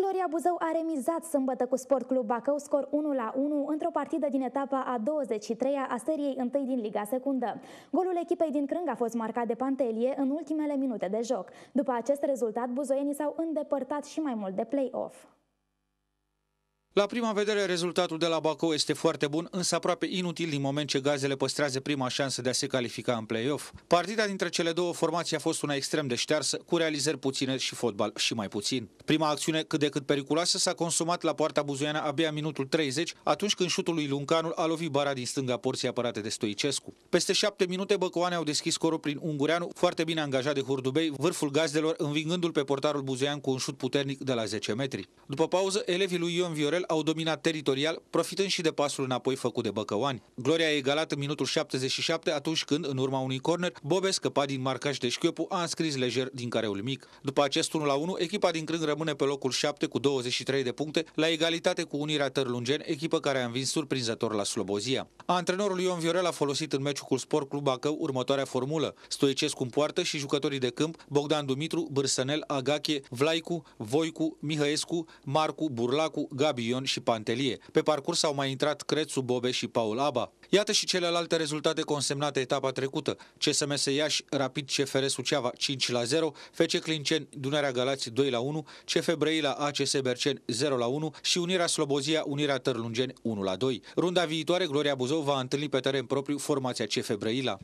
Gloria Buzău a remizat sâmbătă cu Sport Club Bacău scor 1 la 1 într-o partidă din etapa a 23-a a seriei 1 din Liga Secundă. Golul echipei din Crâng a fost marcat de Pantelie în ultimele minute de joc. După acest rezultat, buzoienii s-au îndepărtat și mai mult de play-off. La prima vedere, rezultatul de la Bacău este foarte bun, însă aproape inutil din moment ce gazele păstrează prima șansă de a se califica în play-off. Partida dintre cele două formații a fost una extrem de ștearsă, cu realizări puține și fotbal și mai puțin. Prima acțiune cât de cât periculoasă s-a consumat la poarta buzoiană abia minutul 30, atunci când șutul lui Luncanul a lovit bara din stânga porții apărate de Stoicescu. Peste șapte minute, băcoane au deschis scorul prin Ungureanu, foarte bine angajat de Hurdubei, vârful gazdelor, învingându-l pe portarul buzoian cu un șut puternic de la 10 metri. După pauză, elevii lui Ion Viorel Gorel au dominat teritorial, profitând și de pasul înapoi făcut de Băcăoani. Gloria a egalat în minutul 77 atunci când, în urma unui corner, Bobe scăpa din marcaș de Șchiopu a înscris lejer din careul mic. După acest 1-1, echipa din Crâng rămâne pe locul 7 cu 23 de puncte, la egalitate cu Unirea Tărlungen, echipă care a învins surprinzător la Slobozia. Antrenorul Ion Viorel a folosit în meciul cu Sport Club Bacău următoarea formulă. Stoicescu în poartă și jucătorii de câmp, Bogdan Dumitru, Bârsănel, Agache, Vlaicu, Voicu, Mihăescu, Marcu, Burlacu, Gabi Ion și Pantelie. Pe parcurs au mai intrat Crețu, Bobe și Paul Aba. Iată și celelalte rezultate consemnate etapa trecută. CSMS Iași, Rapid CFR Suceava 5 la 0, FC Clinceni Dunărea Galați 2 la 1, CF Brăila ACS Bercen 0 la 1 și Unirea Slobozia Unirea Târlungeni 1 la 2. Runda viitoare Gloria Buzău va întâlni pe teren propriu formația CF Brăila.